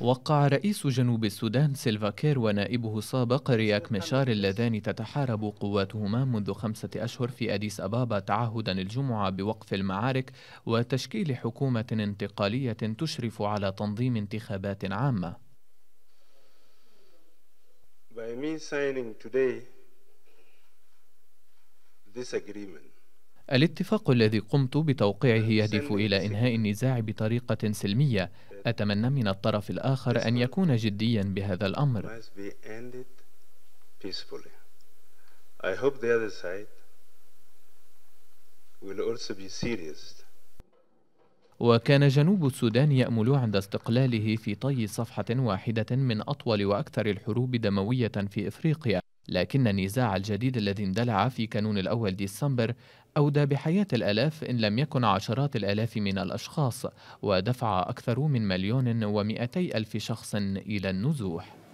وقع رئيس جنوب السودان سيلفا كير ونائبه السابق رياك مشار اللذان تتحارب قواتهما منذ خمسة أشهر في أديس أبابا تعهدا الجمعة بوقف المعارك وتشكيل حكومة انتقالية تشرف على تنظيم انتخابات عامة By me signing today this agreement, الاتفاق الذي قمت بتوقيعه يهدف إلى إنهاء النزاع بطريقة سلمية أتمنى من الطرف الآخر أن يكون جديا بهذا الأمر وكان جنوب السودان يأمل عند استقلاله في طي صفحة واحدة من أطول وأكثر الحروب دموية في إفريقيا لكن النزاع الجديد الذي اندلع في كانون الأول ديسمبر أودى بحياة الآلاف إن لم يكن عشرات الآلاف من الأشخاص ودفع أكثر من مليون ومئتي ألف شخص إلى النزوح